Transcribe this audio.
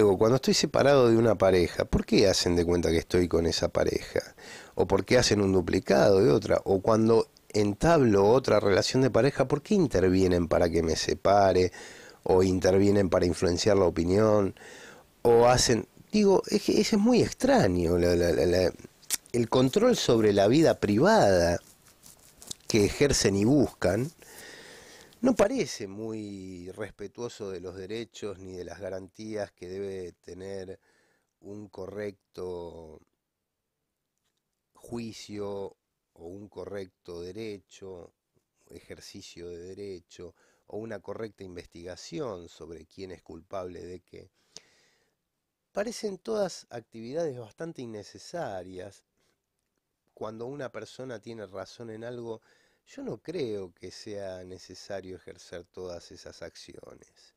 Luego, cuando estoy separado de una pareja, ¿por qué hacen de cuenta que estoy con esa pareja? ¿O por qué hacen un duplicado de otra? ¿O cuando entablo otra relación de pareja, ¿por qué intervienen para que me separe? ¿O intervienen para influenciar la opinión? ¿O hacen... Digo, es es muy extraño, el control sobre la vida privada que ejercen y buscan no parece muy respetuoso de los derechos ni de las garantías que debe tener un correcto juicio o un correcto derecho, ejercicio de derecho o una correcta investigación sobre quién es culpable de qué. Parecen todas actividades bastante innecesarias cuando una persona tiene razón en algo yo no creo que sea necesario ejercer todas esas acciones.